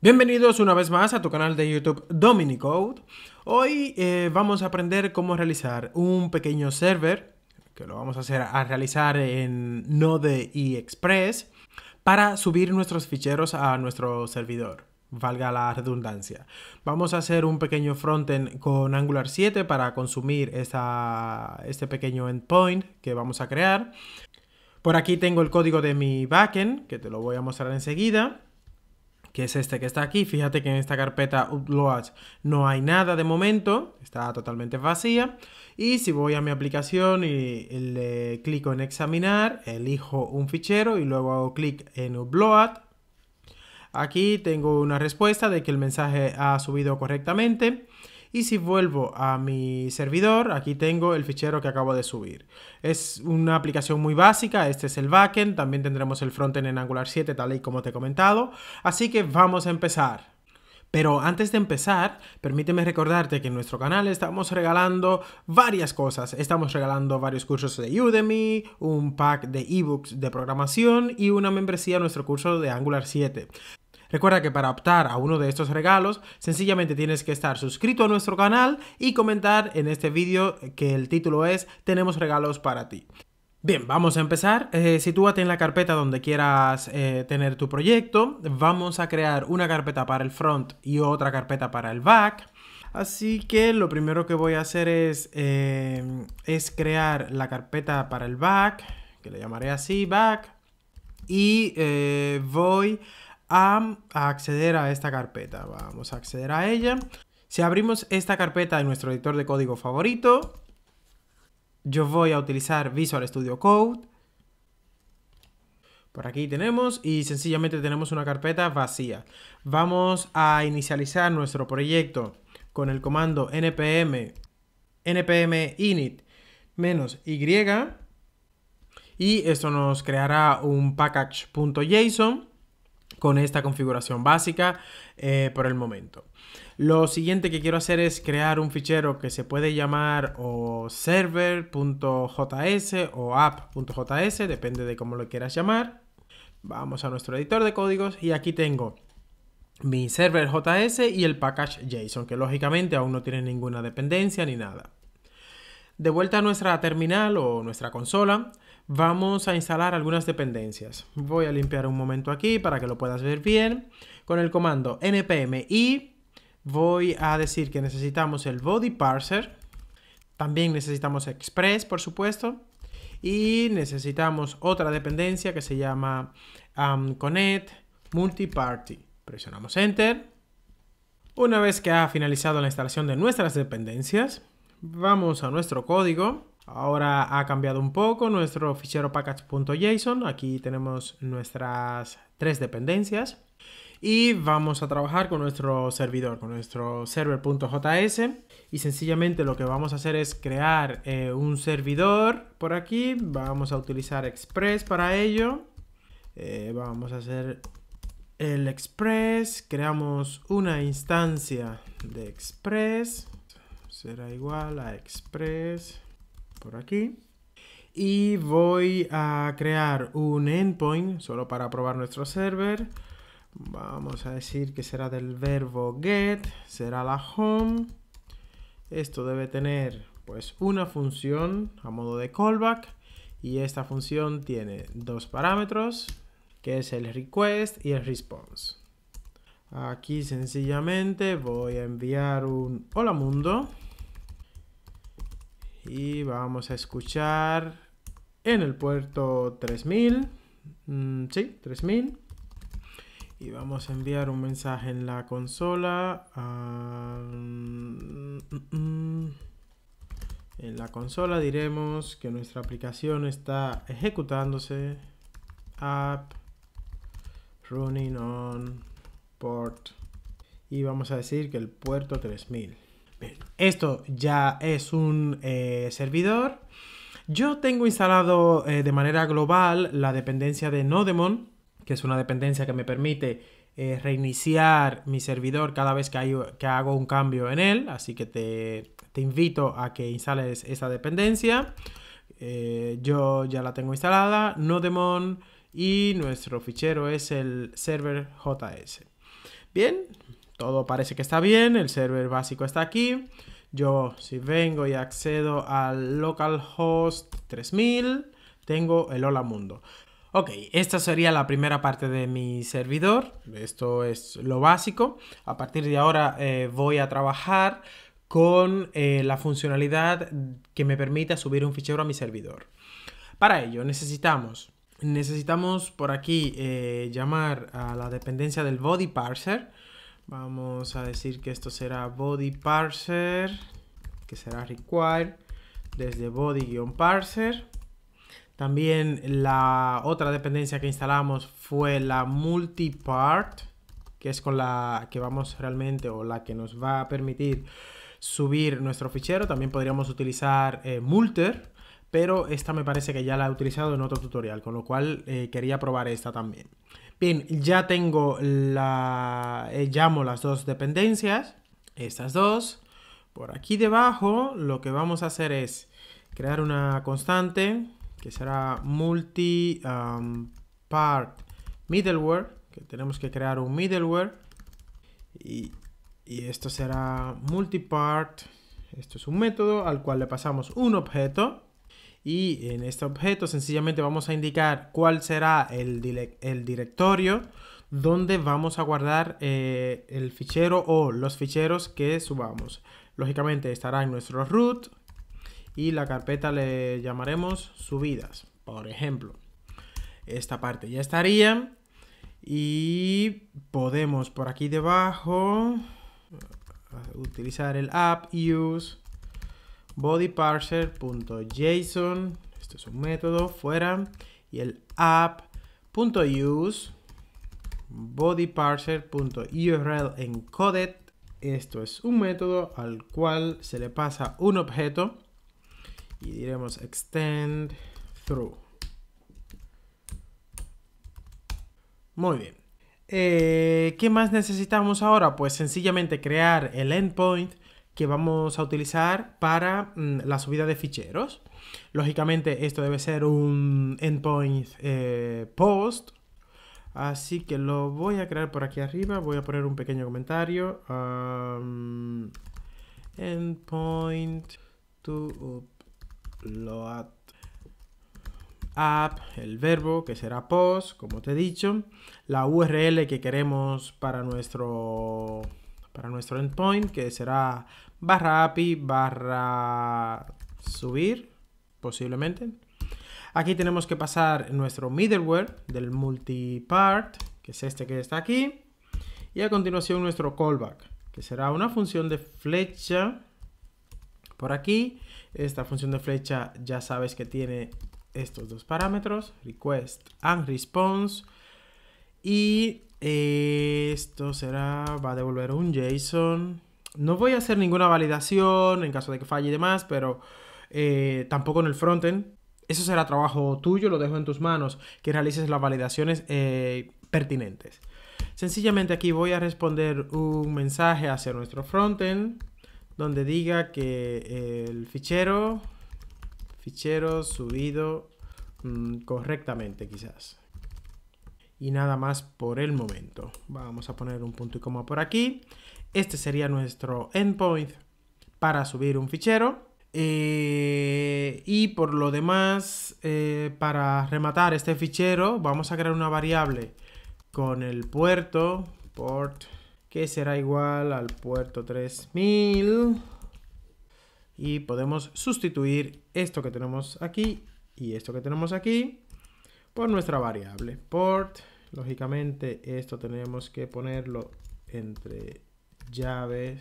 Bienvenidos una vez más a tu canal de YouTube Dominicode. Hoy eh, vamos a aprender cómo realizar un pequeño server, que lo vamos a hacer a realizar en Node y Express, para subir nuestros ficheros a nuestro servidor valga la redundancia. Vamos a hacer un pequeño frontend con Angular 7 para consumir este pequeño endpoint que vamos a crear. Por aquí tengo el código de mi backend, que te lo voy a mostrar enseguida, que es este que está aquí. Fíjate que en esta carpeta Uploads no hay nada de momento, está totalmente vacía. Y si voy a mi aplicación y le clico en examinar, elijo un fichero y luego hago clic en Upload, Aquí tengo una respuesta de que el mensaje ha subido correctamente. Y si vuelvo a mi servidor, aquí tengo el fichero que acabo de subir. Es una aplicación muy básica, este es el backend, también tendremos el frontend en Angular 7 tal y como te he comentado. Así que vamos a empezar. Pero antes de empezar, permíteme recordarte que en nuestro canal estamos regalando varias cosas. Estamos regalando varios cursos de Udemy, un pack de ebooks de programación y una membresía a nuestro curso de Angular 7. Recuerda que para optar a uno de estos regalos, sencillamente tienes que estar suscrito a nuestro canal y comentar en este vídeo que el título es Tenemos regalos para ti. Bien, vamos a empezar. Eh, sitúate en la carpeta donde quieras eh, tener tu proyecto. Vamos a crear una carpeta para el front y otra carpeta para el back. Así que lo primero que voy a hacer es, eh, es crear la carpeta para el back, que le llamaré así, back. Y voy a, acceder a esta carpeta. Vamos a acceder a ella. Si abrimos esta carpeta en nuestro editor de código favorito, yo voy a utilizar Visual Studio Code. Por aquí tenemos y sencillamente tenemos una carpeta vacía. Vamos a inicializar nuestro proyecto con el comando npm npm init menos y y esto nos creará un package.json con esta configuración básica eh, por el momento. Lo siguiente que quiero hacer es crear un fichero que se puede llamar o server.js o app.js, depende de cómo lo quieras llamar. Vamos a nuestro editor de códigos y aquí tengo mi server JS y el package que lógicamente aún no tiene ninguna dependencia ni nada. De vuelta a nuestra terminal o nuestra consola, vamos a instalar algunas dependencias. Voy a limpiar un momento aquí para que lo puedas ver bien. Con el comando npm y voy a decir que necesitamos el body parser. También necesitamos express, por supuesto. Y necesitamos otra dependencia que se llama um, connect multiparty. Presionamos enter. Una vez que ha finalizado la instalación de nuestras dependencias, vamos a nuestro código Ahora ha cambiado un poco nuestro fichero package.json. Aquí tenemos nuestras tres dependencias. Y vamos a trabajar con nuestro servidor, con nuestro server.js. Y sencillamente lo que vamos a hacer es crear eh, un servidor por aquí. Vamos a utilizar Express para ello. Eh, vamos a hacer el Express. Creamos una instancia de Express. Será igual a Express por aquí. Y voy a crear un endpoint solo para probar nuestro server. Vamos a decir que será del verbo get, será la home. Esto debe tener pues una función a modo de callback y esta función tiene dos parámetros que es el request y el response. Aquí sencillamente voy a enviar un hola mundo y vamos a escuchar en el puerto 3000. Mm, sí, 3000. Y vamos a enviar un mensaje en la consola. Mm, mm, en la consola diremos que nuestra aplicación está ejecutándose. App running on port. Y vamos a decir que el puerto 3000. Esto ya es un eh, servidor. Yo tengo instalado eh, de manera global la dependencia de Nodemon, que es una dependencia que me permite eh, reiniciar mi servidor cada vez que, hago un cambio en él. Así que te, te invito a que instales esa dependencia. yo ya la tengo instalada, Nodemon, y nuestro fichero es el server JS. Bien, todo parece que está bien, el server básico está aquí. Yo si vengo y accedo al localhost 3000, tengo el hola mundo. Ok, esta sería la primera parte de mi servidor, esto es lo básico. A partir de ahora eh, voy a trabajar con eh, la funcionalidad que me permita subir un fichero a mi servidor. Para ello necesitamos, necesitamos por aquí eh, llamar a la dependencia del body parser, Vamos a decir que esto será body parser, que será require desde body-parser. También la otra dependencia que instalamos fue la multipart, que es con la que vamos realmente o la que nos va a permitir subir nuestro fichero. También podríamos utilizar eh, multer, pero esta me parece que ya la he utilizado en otro tutorial, con lo cual eh, quería probar esta también. Bien, ya tengo la... Eh, llamo las dos dependencias, estas dos. Por aquí debajo lo que vamos a hacer es crear una constante que será multi um, part middleware, que tenemos que crear un middleware. Y, y esto será multipart. Esto es un método al cual le pasamos un objeto y en este objeto sencillamente vamos a indicar cuál será el, el directorio donde vamos a guardar eh, el fichero o los ficheros que subamos. Lógicamente estará en nuestro root y la carpeta le llamaremos subidas, por ejemplo. Esta parte ya estaría y podemos por aquí debajo utilizar el app use bodyparser.json, esto es un método, fuera, y el app.use, bodyparser.url encoded, esto es un método al cual se le pasa un objeto y diremos extend through. Muy bien. Eh, ¿Qué más necesitamos ahora? Pues sencillamente crear el endpoint que vamos a utilizar para mm, la subida de ficheros. Lógicamente esto debe ser un endpoint eh, post, así que lo voy a crear por aquí arriba, voy a poner un pequeño comentario. endpoint to upload app, el verbo que será post, como te he dicho, la URL que queremos para nuestro para nuestro endpoint, que será barra API, barra subir, posiblemente. Aquí tenemos que pasar nuestro middleware del multipart, que es este que está aquí. Y a continuación nuestro callback, que será una función de flecha por aquí. Esta función de flecha ya sabes que tiene estos dos parámetros, request and response. Y esto será, va a devolver un JSON. No voy a hacer ninguna validación en caso de que falle y demás, pero eh, tampoco en el frontend. Eso será trabajo tuyo, lo dejo en tus manos, que realices las validaciones eh, pertinentes. Sencillamente aquí voy a responder un mensaje hacia nuestro frontend, donde diga que eh, el fichero, fichero subido mm, correctamente quizás y nada más por el momento. Vamos a poner un punto y coma por aquí. Este sería nuestro endpoint para subir un fichero. Eh, y por lo demás, eh, para rematar este fichero, vamos a crear una variable con el puerto, port, que será igual al puerto 3000. Y podemos sustituir esto que tenemos aquí y esto que tenemos aquí por nuestra variable, port Lógicamente esto tenemos que ponerlo entre llaves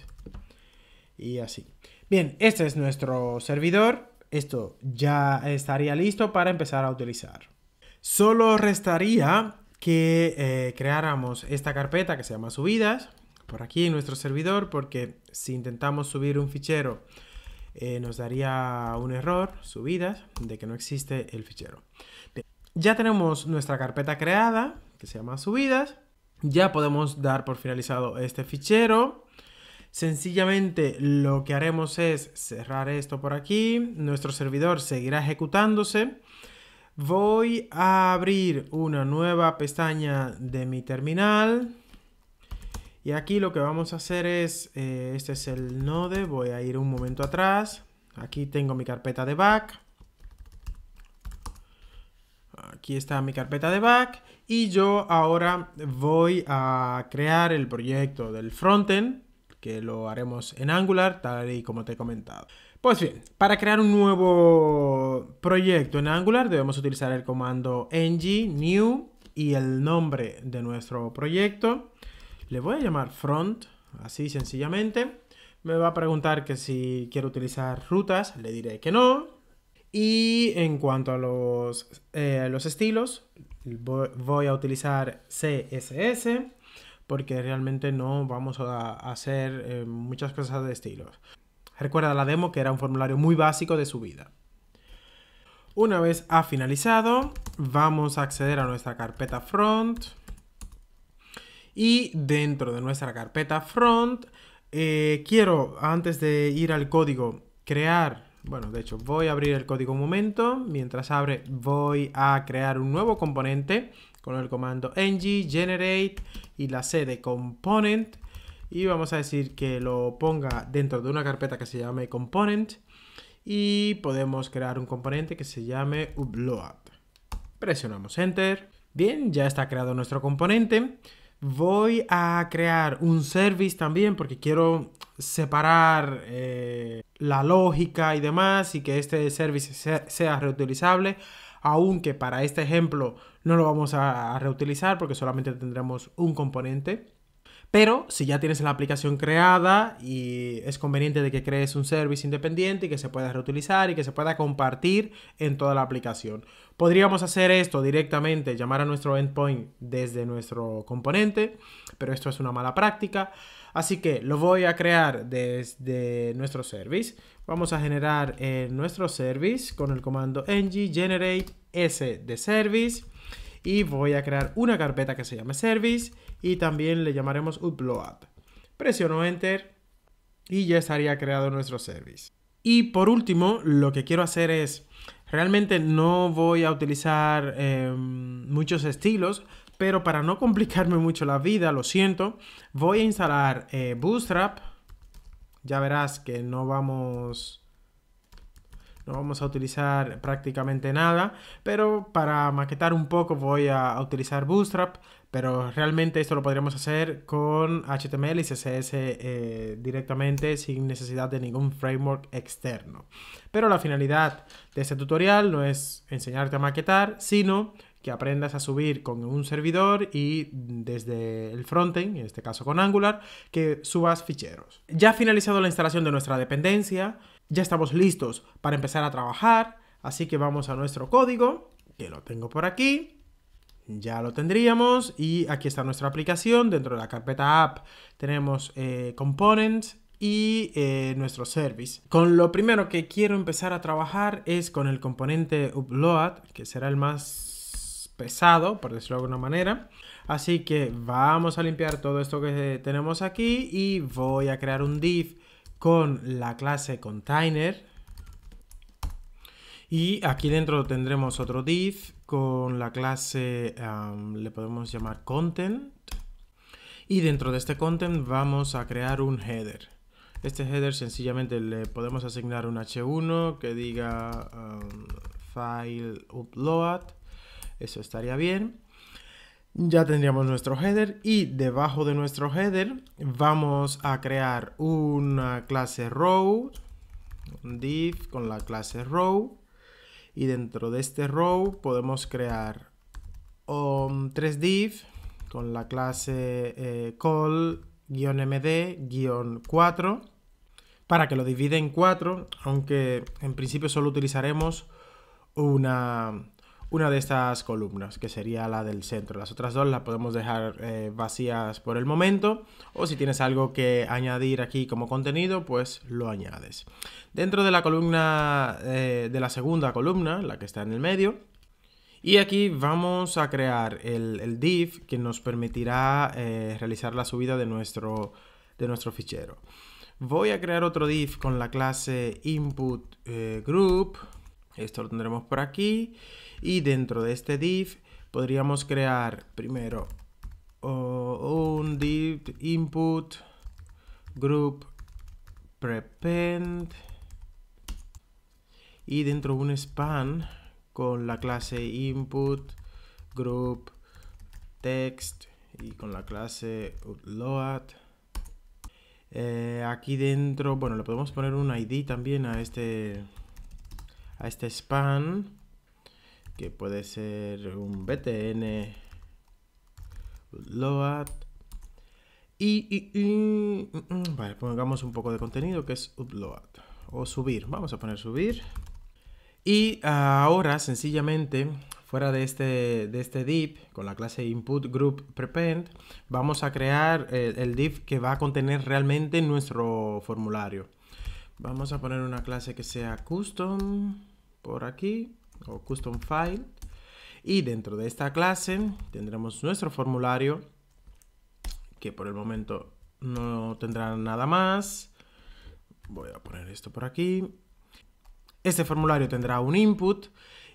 y así. Bien, este es nuestro servidor. Esto ya estaría listo para empezar a utilizar. Solo restaría que eh, creáramos esta carpeta que se llama subidas por aquí en nuestro servidor porque si intentamos subir un fichero eh, nos daría un error, subidas, de que no existe el fichero. Ya tenemos nuestra carpeta creada, que se llama subidas. Ya podemos dar por finalizado este fichero. Sencillamente lo que haremos es cerrar esto por aquí. Nuestro servidor seguirá ejecutándose. Voy a abrir una nueva pestaña de mi terminal. Y aquí lo que vamos a hacer es, eh, este es el node, voy a ir un momento atrás. Aquí tengo mi carpeta de back. Aquí está mi carpeta de back. Y yo ahora voy a crear el proyecto del frontend, que lo haremos en Angular, tal y como te he comentado. Pues bien, para crear un nuevo proyecto en Angular debemos utilizar el comando ng, new y el nombre de nuestro proyecto. Le voy a llamar front, así sencillamente. Me va a preguntar que si quiero utilizar rutas, le diré que no. Y en cuanto a los, eh, los estilos, voy a utilizar CSS porque realmente no vamos a hacer eh, muchas cosas de estilos. Recuerda la demo que era un formulario muy básico de su vida. Una vez ha finalizado, vamos a acceder a nuestra carpeta front. Y dentro de nuestra carpeta front, eh, quiero, antes de ir al código, crear bueno, de hecho, voy a abrir el código un momento. Mientras abre, voy a crear un nuevo componente con el comando ng generate y la c de component. Y vamos a decir que lo ponga dentro de una carpeta que se llame component. Y podemos crear un componente que se llame upload. Presionamos enter. Bien, ya está creado nuestro componente. Voy a crear un service también porque quiero separar eh, la lógica y demás y que este service sea, reutilizable, aunque para este ejemplo no lo vamos a, reutilizar porque solamente tendremos un componente. Pero si ya tienes la aplicación creada y es conveniente de que crees un service independiente y que se pueda reutilizar y que se pueda compartir en toda la aplicación. Podríamos hacer esto directamente, llamar a nuestro endpoint desde nuestro componente, pero esto es una mala práctica. Así que lo voy a crear desde nuestro service. Vamos a generar eh, nuestro service con el comando ng generate s de service. Y voy a crear una carpeta que se llame service y también le llamaremos upload. Presiono enter y ya estaría creado nuestro service. Y por último, lo que quiero hacer es, realmente no voy a utilizar em, muchos estilos, pero para no complicarme mucho la vida, lo siento, voy a instalar eh, Bootstrap. Ya verás que no vamos, no vamos a utilizar prácticamente nada, pero para maquetar un poco voy a, utilizar Bootstrap, pero realmente esto lo podríamos hacer con HTML y CSS eh, directamente sin necesidad de ningún framework externo. Pero la finalidad de este tutorial no es enseñarte a maquetar, sino que aprendas a subir con un servidor y desde el frontend, en este caso con Angular, que subas ficheros. Ya ha finalizado la instalación de nuestra dependencia, ya estamos listos para empezar a trabajar, así que vamos a nuestro código, que lo tengo por aquí. Ya lo tendríamos y aquí está nuestra aplicación. Dentro de la carpeta app tenemos eh, components, y eh, nuestro service. Con lo primero que quiero empezar a trabajar es con el componente upload, que será el más pesado, por decirlo de alguna manera. Así que vamos a limpiar todo esto que eh, tenemos aquí y voy a crear un div con la clase container. Y aquí dentro tendremos otro div con la clase, le podemos llamar content. Y dentro de este content vamos a crear un header. Este header sencillamente le podemos asignar un h1 que diga file upload eso estaría bien. Ya tendríamos nuestro header y debajo de nuestro header vamos a crear una clase row, un div con la clase row y dentro de este row podemos crear 3 um, tres div con la clase eh, col call-md-4 para que lo divide en cuatro, aunque en principio solo utilizaremos una, una de estas columnas, que sería la del centro. Las otras dos las podemos dejar eh, vacías por el momento, o si tienes algo que añadir aquí como contenido, pues lo añades. Dentro de la columna, eh, de la segunda columna, la que está en el medio, y aquí vamos a crear el, div que nos permitirá eh, realizar la subida de nuestro, de nuestro fichero. Voy a crear otro div con la clase input group esto lo tendremos por aquí. Y dentro de este div podríamos crear primero oh, un div input group prepend y dentro un span con la clase input group text y con la clase load eh, aquí dentro bueno le podemos poner un id también a este a este span, que puede ser un btn load. Y, mm, mm, pongamos un poco de contenido que es upload o subir. Vamos a poner subir. Y ahora, sencillamente, fuera de este, de este div, con la clase input group prepend, vamos a crear el, div que va a contener realmente nuestro formulario. Vamos a poner una clase que sea custom por aquí o custom file y dentro de esta clase tendremos nuestro formulario que por el momento no tendrá nada más. Voy a poner esto por aquí. Este formulario tendrá un input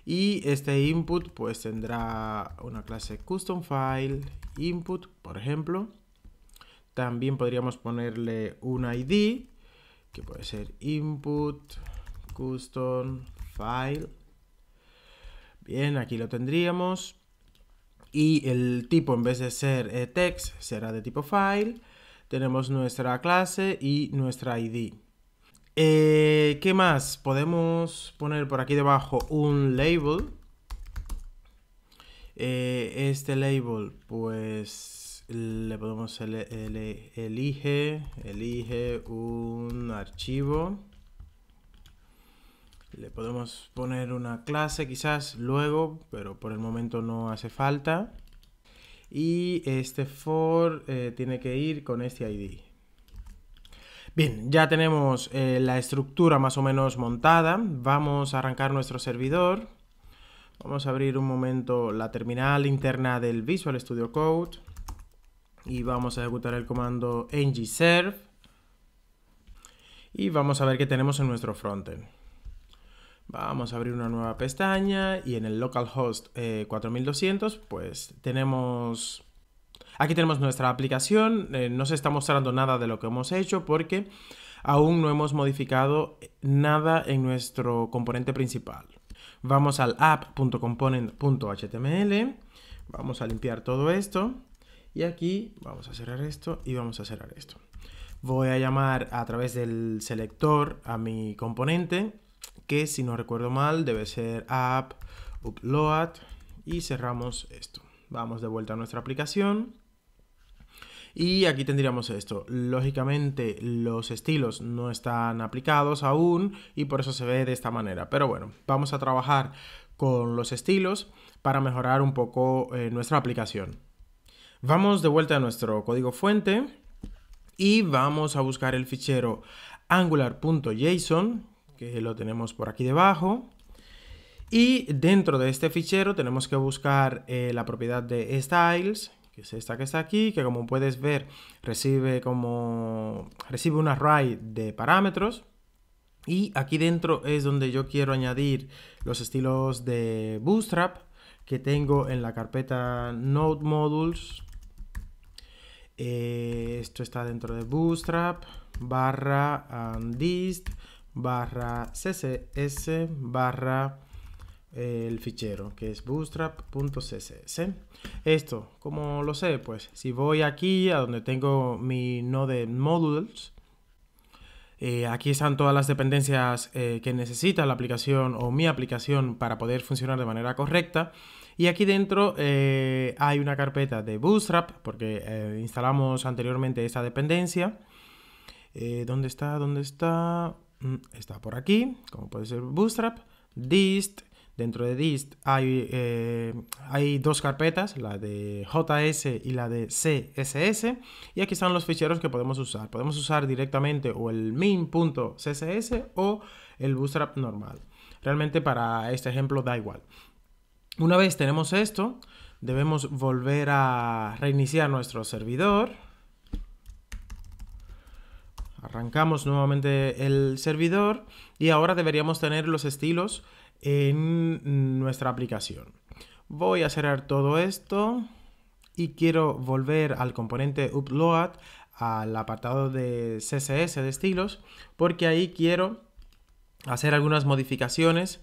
y este input pues tendrá una clase custom file input, por ejemplo. También podríamos ponerle un ID que puede ser input custom file. Bien, aquí lo tendríamos. Y el tipo, en vez de ser eh, text, será de tipo file. Tenemos nuestra clase y nuestra ID. Eh, ¿Qué más? Podemos poner por aquí debajo un label. Eh, este label, pues le podemos elige, elige un archivo le podemos poner una clase quizás luego, pero por el momento no hace falta. Y este for eh, tiene que ir con este ID. Bien, ya tenemos eh, la estructura más o menos montada. Vamos a arrancar nuestro servidor. Vamos a abrir un momento la terminal interna del Visual Studio Code. Y vamos a ejecutar el comando ng-serve. Y vamos a ver qué tenemos en nuestro frontend. Vamos a abrir una nueva pestaña y en el localhost 4200 eh, pues tenemos... Aquí tenemos nuestra aplicación, eh, no se está mostrando nada de lo que hemos hecho porque aún no hemos modificado nada en nuestro componente principal. Vamos al app.component.html, vamos a limpiar todo esto y aquí vamos a cerrar esto y vamos a cerrar esto. Voy a llamar a través del selector a mi componente que si no recuerdo mal debe ser app, upload y cerramos esto. Vamos de vuelta a nuestra aplicación. Y aquí tendríamos esto. Lógicamente los estilos no están aplicados aún y por eso se ve de esta manera. Pero bueno, vamos a trabajar con los estilos para mejorar un poco eh, nuestra aplicación. Vamos de vuelta a nuestro código fuente y vamos a buscar el fichero angular.json que lo tenemos por aquí debajo. Y dentro de este fichero tenemos que buscar eh, la propiedad de styles, que es esta que está aquí, que como puedes ver recibe, como, recibe un array de parámetros. Y aquí dentro es donde yo quiero añadir los estilos de Bootstrap que tengo en la carpeta Node Modules. Eh, esto está dentro de Bootstrap barra and dist barra css barra eh, el fichero que es bootstrap.css. Esto, como lo sé, pues si voy aquí a donde tengo mi node modules, eh, aquí están todas las dependencias eh, que necesita la aplicación o mi aplicación para poder funcionar de manera correcta. Y aquí dentro hay una carpeta de Bootstrap porque instalamos anteriormente esta dependencia. ¿Dónde está? ¿Dónde está? Mm, está por aquí, como puede ser Bootstrap, dist, dentro de dist hay, eh, dos carpetas, la de JS y la de CSS, y aquí están los ficheros que podemos usar. Podemos usar directamente o el min.css o el Bootstrap normal. Realmente para este ejemplo da igual. Una vez tenemos esto, debemos volver a reiniciar nuestro servidor Arrancamos nuevamente el servidor y ahora deberíamos tener los estilos en nuestra aplicación. Voy a cerrar todo esto y quiero volver al componente Upload, al apartado de CSS de estilos, porque ahí quiero hacer algunas modificaciones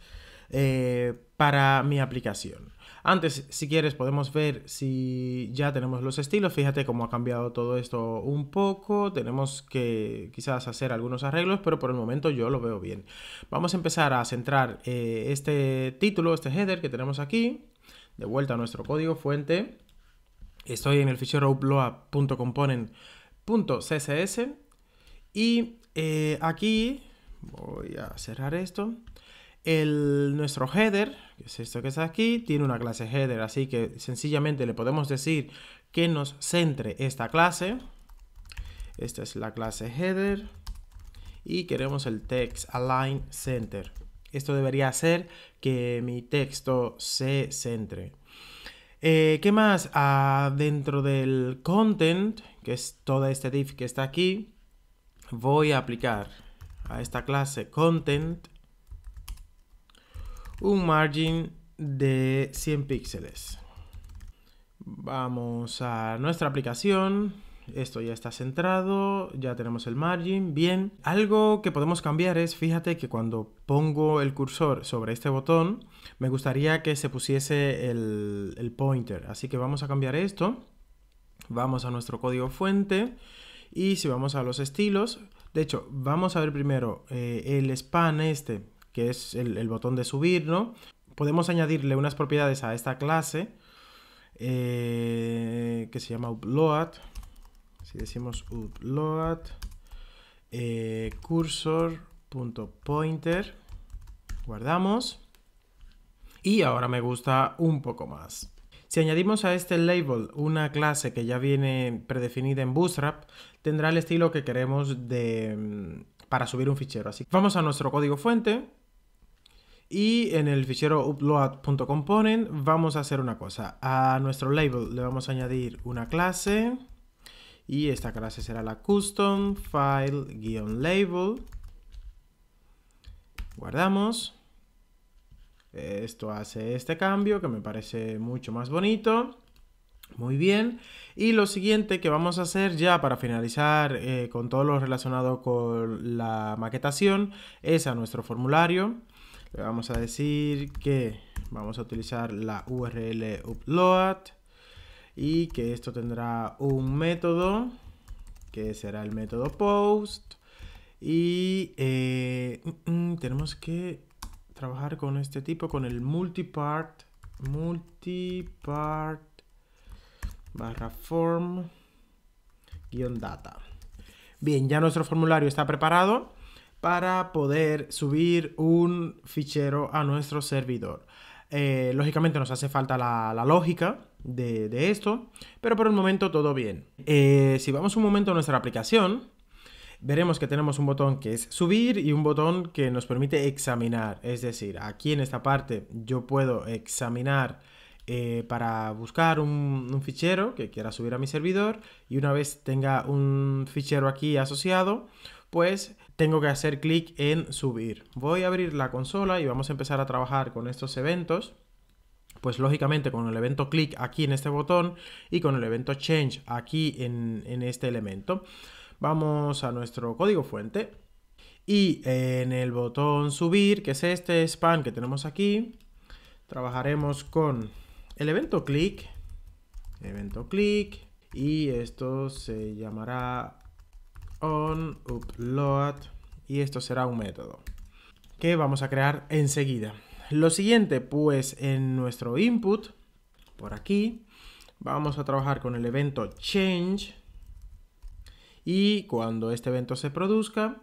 eh, para mi aplicación. Antes, si quieres, podemos ver si ya tenemos los estilos. Fíjate cómo ha cambiado todo esto un poco. Tenemos que quizás hacer algunos arreglos, pero por el momento yo lo veo bien. Vamos a empezar a centrar eh, este título, este header que tenemos aquí. De vuelta a nuestro código fuente. Estoy en el fichero upload.component.css y eh, aquí voy a cerrar esto. El, nuestro header, que es esto que está aquí, tiene una clase header, así que sencillamente le podemos decir que nos centre esta clase. Esta es la clase header y queremos el text align center. Esto debería hacer que mi texto se centre. Eh, ¿Qué más? dentro del content, que es toda este div que está aquí, voy a aplicar a esta clase content un margin de 100 píxeles. Vamos a nuestra aplicación. Esto ya está centrado, ya tenemos el margin, bien. Algo que podemos cambiar es, fíjate que cuando pongo el cursor sobre este botón, me gustaría que se pusiese el, pointer. Así que vamos a cambiar esto. Vamos a nuestro código fuente y si vamos a los estilos, de hecho, vamos a ver primero eh, el span este que es el, botón de subir, ¿no? Podemos añadirle unas propiedades a esta clase eh, que se llama upload. Si decimos upload eh, cursor.pointer, guardamos. Y ahora me gusta un poco más. Si añadimos a este label una clase que ya viene predefinida en Bootstrap, tendrá el estilo que queremos mm, para subir un fichero. Así vamos a nuestro código fuente, y en el fichero upload.component vamos a hacer una cosa. A nuestro label le vamos a añadir una clase y esta clase será la custom file-label. Guardamos. Esto hace este cambio que me parece mucho más bonito. Muy bien. Y lo siguiente que vamos a hacer ya para finalizar eh, con todo lo relacionado con la maquetación es a nuestro formulario vamos a decir que vamos a utilizar la url upload y que esto tendrá un método que será el método post y eh, mm, mm, tenemos que trabajar con este tipo con el multipart multipart barra form guión data bien ya nuestro formulario está preparado para poder subir un fichero a nuestro servidor. Eh, lógicamente nos hace falta la, lógica de, esto, pero por el momento todo bien. Eh, si vamos un momento a nuestra aplicación, veremos que tenemos un botón que es subir y un botón que nos permite examinar. Es decir, aquí en esta parte yo puedo examinar eh, para buscar un, fichero que quiera subir a mi servidor y una vez tenga un fichero aquí asociado, pues tengo que hacer clic en subir. Voy a abrir la consola y vamos a empezar a trabajar con estos eventos. Pues lógicamente con el evento clic aquí en este botón y con el evento change aquí en, este elemento. Vamos a nuestro código fuente y en el botón subir, que es este span que tenemos aquí, trabajaremos con el evento clic, evento clic y esto se llamará on upload y esto será un método que vamos a crear enseguida. Lo siguiente, pues en nuestro input, por aquí, vamos a trabajar con el evento change y cuando este evento se produzca,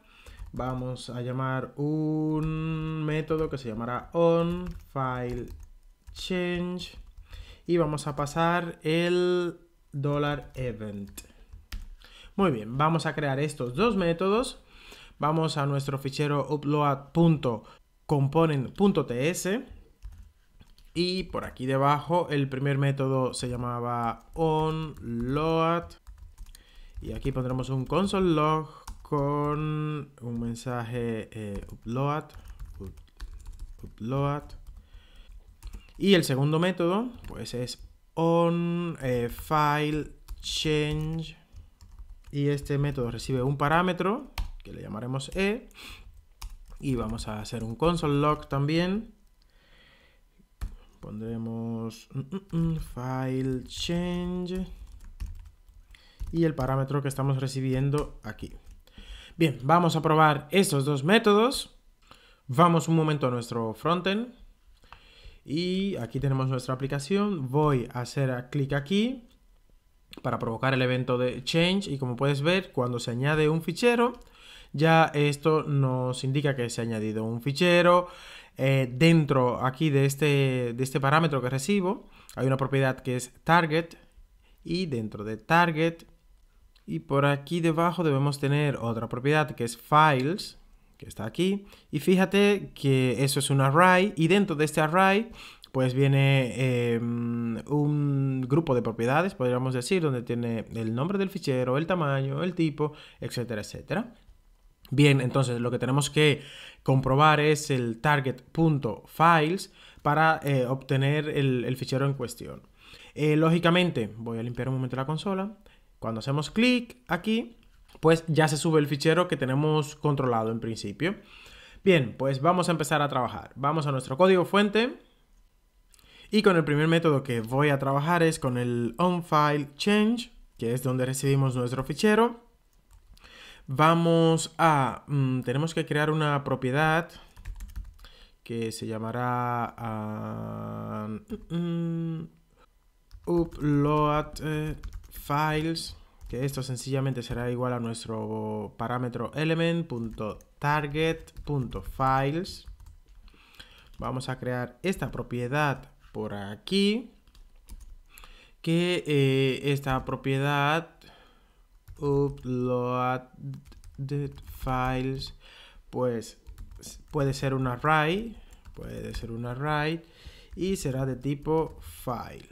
vamos a llamar un método que se llamará on file change y vamos a pasar el event. Muy bien, vamos a crear estos dos métodos. Vamos a nuestro fichero upload.component.ts y por aquí debajo el primer método se llamaba onload y aquí pondremos un console log con un mensaje eh, upload, y el segundo método pues es on eh, file change y este método recibe un parámetro que le llamaremos e y vamos a hacer un console log también pondremos mm, mm, mm, file change y el parámetro que estamos recibiendo aquí bien vamos a probar estos dos métodos vamos un momento a nuestro frontend y aquí tenemos nuestra aplicación voy a hacer clic aquí para provocar el evento de change y como puedes ver cuando se añade un fichero ya esto nos indica que se ha añadido un fichero eh, dentro aquí de este, de este parámetro que recibo hay una propiedad que es target y dentro de target y por aquí debajo debemos tener otra propiedad que es files que está aquí y fíjate que eso es un array y dentro de este array pues viene em, un grupo de propiedades, podríamos decir, donde tiene el nombre del fichero, el tamaño, el tipo, etcétera, etcétera. Bien, entonces lo que tenemos que comprobar es el target.files para eh, obtener el, fichero en cuestión. Eh, lógicamente, voy a limpiar un momento la consola. Cuando hacemos clic aquí, pues ya se sube el fichero que tenemos controlado en principio. Bien, pues vamos a empezar a trabajar. Vamos a nuestro código fuente y con el primer método que voy a trabajar es con el onFileChange, que es donde recibimos nuestro fichero. Vamos a... Mm, tenemos que crear una propiedad que se llamará ah, mm, uploadFiles, eh, files que esto sencillamente será igual a nuestro parámetro element.target.files vamos a crear esta propiedad por aquí que eh, esta propiedad uploaded files pues puede ser un array puede ser un array y será de tipo file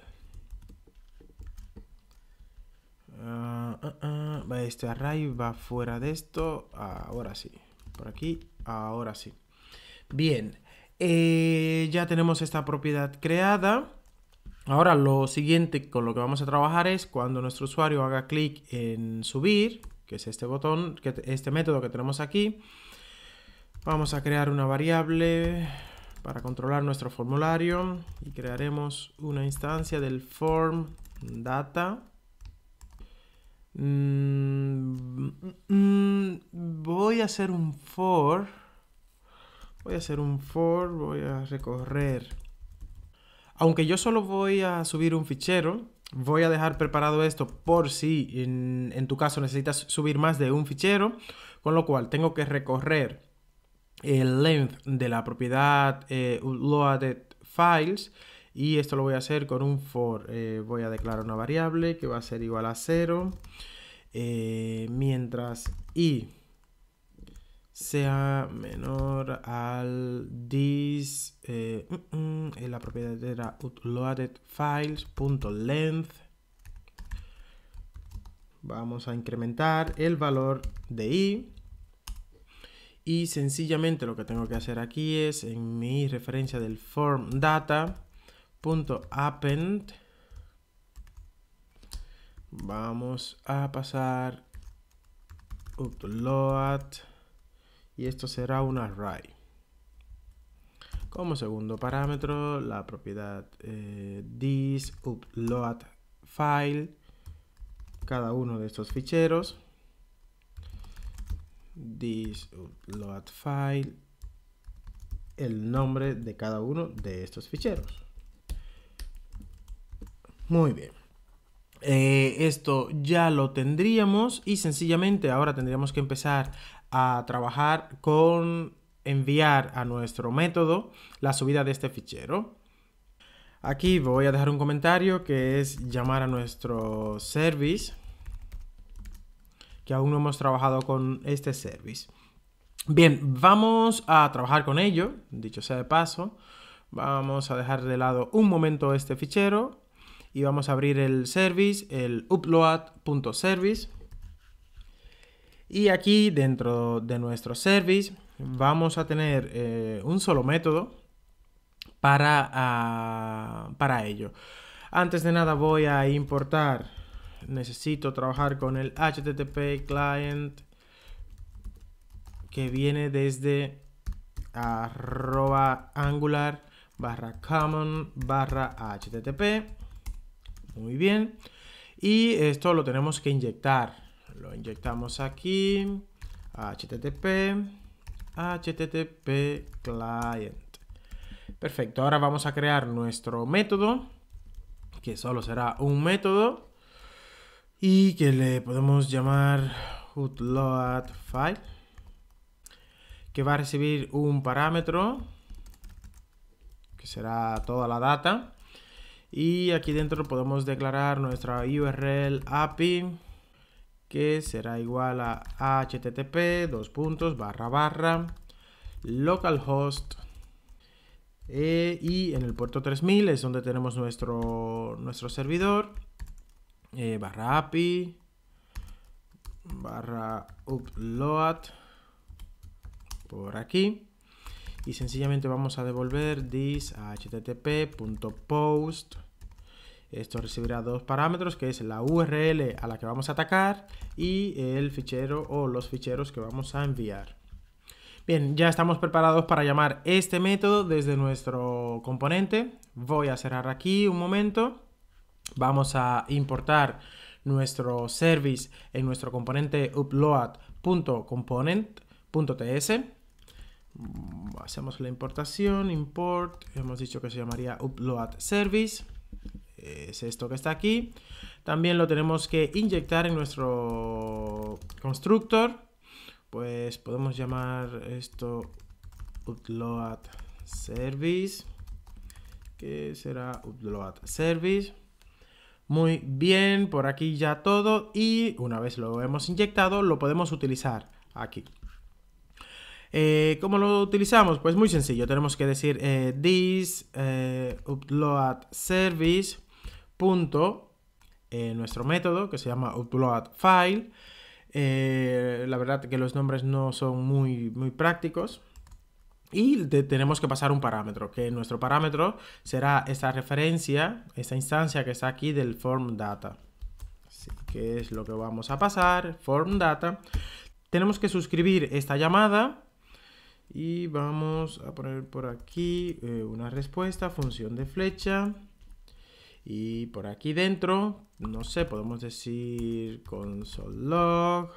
ah, ah, ah, este array va fuera de esto ahora sí por aquí ahora sí bien eh, ya tenemos esta propiedad creada. Ahora lo siguiente con lo que vamos a trabajar es cuando nuestro usuario haga clic en subir, que es este botón, este método que tenemos aquí, vamos a crear una variable para controlar nuestro formulario y crearemos una instancia del form data. Mm, mm, mm, voy a hacer un for Voy a hacer un for, voy a recorrer. Aunque yo solo voy a subir un fichero, voy a dejar preparado esto por si en, tu caso necesitas subir más de un fichero, con lo cual tengo que recorrer el length de la propiedad eh, loaded files y esto lo voy a hacer con un for. Eh, voy a declarar una variable que va a ser igual a 0 eh, mientras y sea menor al this eh, mm, mm, en la propiedad era uploaded files punto length vamos a incrementar el valor de i y sencillamente lo que tengo que hacer aquí es en mi referencia del form data punto vamos a pasar upload y esto será un array. Como segundo parámetro, la propiedad eh, this file, cada uno de estos ficheros. This file, el nombre de cada uno de estos ficheros. Muy bien. Eh, esto ya lo tendríamos y sencillamente ahora tendríamos que empezar a trabajar con enviar a nuestro método la subida de este fichero. Aquí voy a dejar un comentario que es llamar a nuestro service, que aún no hemos trabajado con este service. Bien, vamos a trabajar con ello, dicho sea de paso. Vamos a dejar de lado un momento este fichero y vamos a abrir el service, el upload.service y aquí dentro de nuestro service vamos a tener eh, un solo método para, ah, para ello. Antes de nada voy a importar, necesito trabajar con el HTTP client que viene desde arroba angular barra common barra http muy bien y esto lo tenemos que inyectar lo inyectamos aquí, http, http client. Perfecto, ahora vamos a crear nuestro método, que solo será un método, y que le podemos llamar upload file, que va a recibir un parámetro, que será toda la data, y aquí dentro podemos declarar nuestra URL API, que será igual a http dos puntos barra barra localhost eh, y en el puerto 3000 es donde tenemos nuestro, nuestro servidor eh, barra API barra upload por aquí y sencillamente vamos a devolver this a http.post esto recibirá dos parámetros, que es la URL a la que vamos a atacar y el fichero o los ficheros que vamos a enviar. Bien, ya estamos preparados para llamar este método desde nuestro componente. Voy a cerrar aquí un momento. Vamos a importar nuestro service en nuestro componente upload.component.ts. Hacemos la importación, import, hemos dicho que se llamaría upload service es esto que está aquí. También lo tenemos que inyectar en nuestro constructor. Pues podemos llamar esto upload service, que será upload service. Muy bien, por aquí ya todo y una vez lo hemos inyectado lo podemos utilizar aquí. Eh, ¿Cómo lo utilizamos? Pues muy sencillo, tenemos que decir eh, this eh, upload service punto, eh, nuestro método que se llama upload file. Eh, la verdad que los nombres no son muy, muy prácticos. Y tenemos que pasar un parámetro, que nuestro parámetro será esta referencia, esta instancia que está aquí del form data. Así que es lo que vamos a pasar, form data. Tenemos que suscribir esta llamada y vamos a poner por aquí eh, una respuesta, función de flecha. Y por aquí dentro, no sé, podemos decir console.log.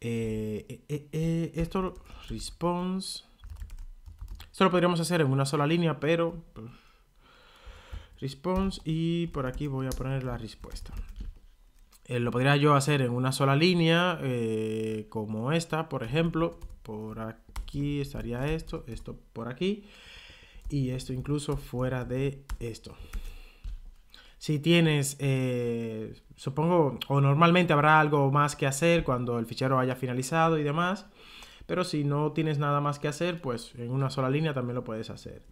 Eh, eh, eh, esto, response. Esto lo podríamos hacer en una sola línea, pero... Response y por aquí voy a poner la respuesta. lo podría yo hacer en una sola línea, como esta, por ejemplo. Por aquí estaría esto, esto por aquí. Y esto incluso fuera de esto si tienes, eh, supongo, o normalmente habrá algo más que hacer cuando el fichero haya finalizado y demás, pero si no tienes nada más que hacer, pues en una sola línea también lo puedes hacer.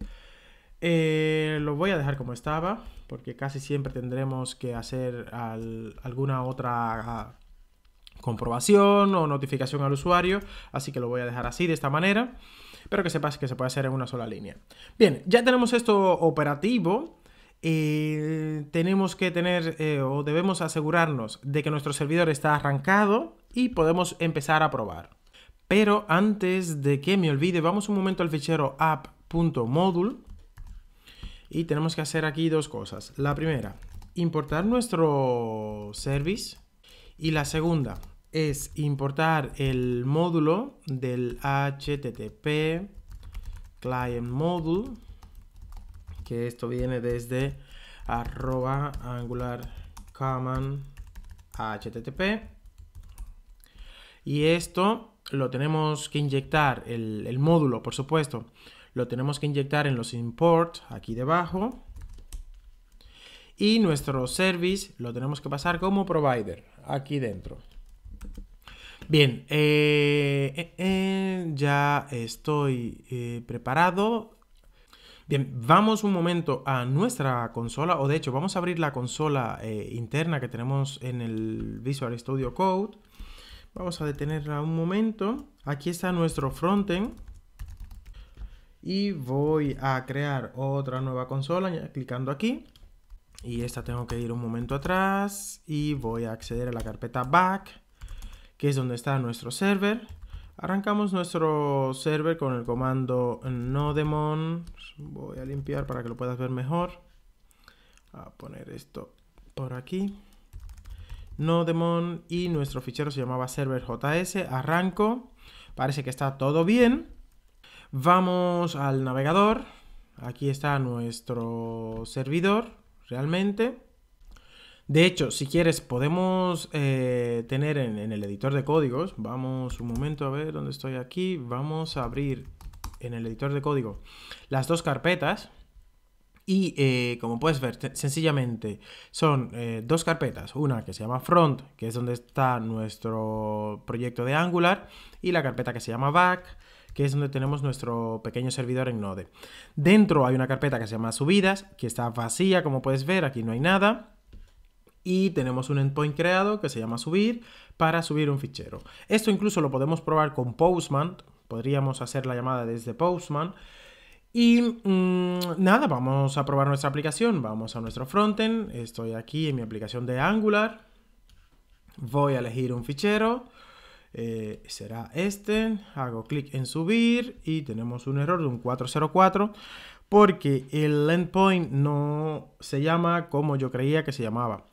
Eh, lo voy a dejar como estaba, porque casi siempre tendremos que hacer alguna otra ah, comprobación o notificación al usuario, así que lo voy a dejar así, de esta manera, pero que sepas que se puede hacer en una sola línea. Bien, ya tenemos esto operativo, tenemos que tener eh, o debemos asegurarnos de que nuestro servidor está arrancado y podemos empezar a probar. Pero antes de que me olvide, vamos un momento al fichero app.module y tenemos que hacer aquí dos cosas. La primera, importar nuestro service y la segunda es importar el módulo del http client module que esto viene desde arroba angular command http y esto lo tenemos que inyectar el, módulo por supuesto lo tenemos que inyectar en los imports aquí debajo y nuestro service lo tenemos que pasar como provider aquí dentro Bien, eh, eh, eh, ya estoy preparado Bien, vamos un momento a nuestra consola, o de hecho vamos a abrir la consola eh, interna que tenemos en el Visual Studio Code. Vamos a detenerla un momento. Aquí está nuestro frontend. Y voy a crear otra nueva consola clicando aquí. Y esta tengo que ir un momento atrás y voy a acceder a la carpeta back, que es donde está nuestro server. Arrancamos nuestro server con el comando nodemon. Voy a limpiar para que lo puedas ver mejor. A poner esto por aquí. Nodemon y nuestro fichero se llamaba server.js. Arranco. Parece que está todo bien. Vamos al navegador. Aquí está nuestro servidor realmente. De hecho, si quieres, podemos eh, tener en, el editor de códigos, vamos un momento a ver dónde estoy aquí, vamos a abrir en el editor de código las dos carpetas y eh, como puedes ver, sencillamente son eh, dos carpetas, una que se llama front, que es donde está nuestro proyecto de Angular, y la carpeta que se llama back, que es donde tenemos nuestro pequeño servidor en Node. Dentro hay una carpeta que se llama subidas, que está vacía, como puedes ver, aquí no hay nada y tenemos un endpoint creado que se llama subir para subir un fichero. Esto incluso lo podemos probar con Postman, podríamos hacer la llamada desde Postman. Y mm, nada, vamos a probar nuestra aplicación, vamos a nuestro frontend, estoy aquí en mi aplicación de Angular, voy a elegir un fichero, eh, será este, hago clic en subir y tenemos un error de un 404 porque el endpoint no se llama como yo creía que se llamaba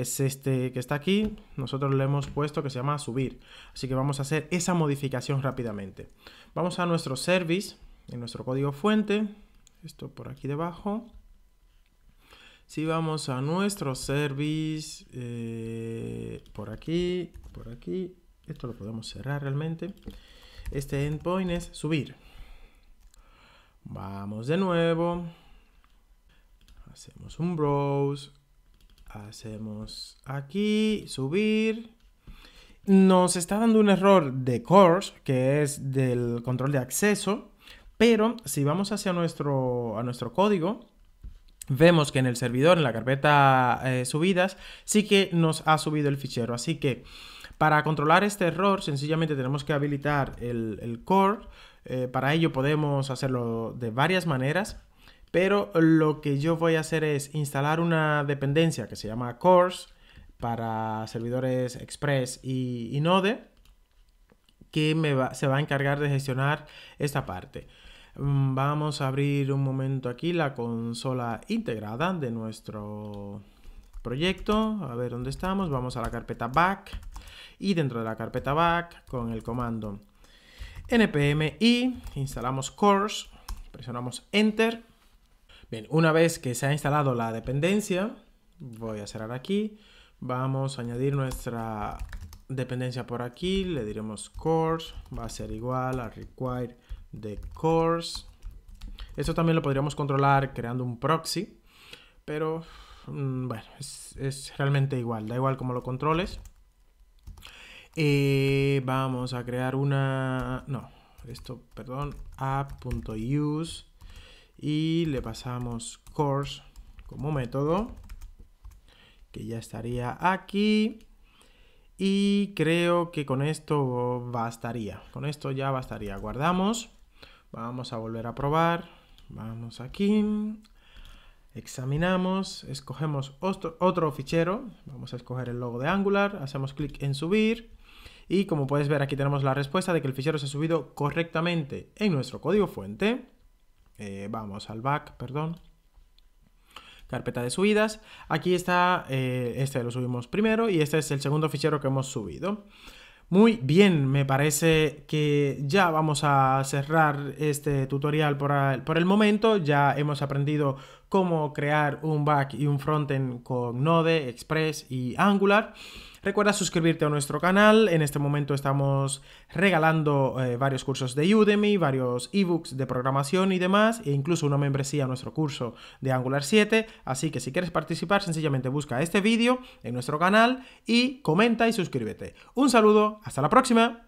es este que está aquí, nosotros le hemos puesto que se llama subir. Así que vamos a hacer esa modificación rápidamente. Vamos a nuestro service, en nuestro código fuente, esto por aquí debajo. Si vamos a nuestro service, eh, por aquí, por aquí, esto lo podemos cerrar realmente. Este endpoint es subir. Vamos de nuevo. Hacemos un browse, Hacemos aquí, subir. Nos está dando un error de CORS, que es del control de acceso, pero si vamos hacia nuestro, a nuestro código, vemos que en el servidor, en la carpeta eh, subidas, sí que nos ha subido el fichero. Así que para controlar este error, sencillamente tenemos que habilitar el, core. Eh, para ello podemos hacerlo de varias maneras. Pero lo que yo voy a hacer es instalar una dependencia que se llama Cores para servidores Express y, Node que se va a encargar de gestionar esta parte. Mm, vamos a abrir un momento aquí la consola integrada de nuestro proyecto. A ver dónde estamos. Vamos a la carpeta back y dentro de la carpeta back con el comando npm y instalamos cores, presionamos enter Bien, una vez que se ha instalado la dependencia, voy a cerrar aquí, vamos a añadir nuestra dependencia por aquí, le diremos course, va a ser igual a require de course. Esto también lo podríamos controlar creando un proxy, pero mm, bueno, es, realmente igual, da igual como lo controles. y eh, vamos a crear una, no, esto, perdón, app.use y le pasamos course como método que ya estaría aquí y creo que con esto bastaría con esto ya bastaría guardamos vamos a volver a probar vamos aquí examinamos escogemos otro, fichero vamos a escoger el logo de angular hacemos clic en subir y como puedes ver aquí tenemos la respuesta de que el fichero se ha subido correctamente en nuestro código fuente eh, vamos al back, perdón, carpeta de subidas. Aquí está, eh, este lo subimos primero y este es el segundo fichero que hemos subido. Muy bien, me parece que ya vamos a cerrar este tutorial por, por el momento. Ya hemos aprendido cómo crear un back y un frontend con Node, Express y Angular. Recuerda suscribirte a nuestro canal, en este momento estamos regalando eh, varios cursos de Udemy, varios ebooks de programación y demás, e incluso una membresía a nuestro curso de Angular 7, así que si quieres participar, sencillamente busca este vídeo en nuestro canal y comenta y suscríbete. Un saludo, hasta la próxima.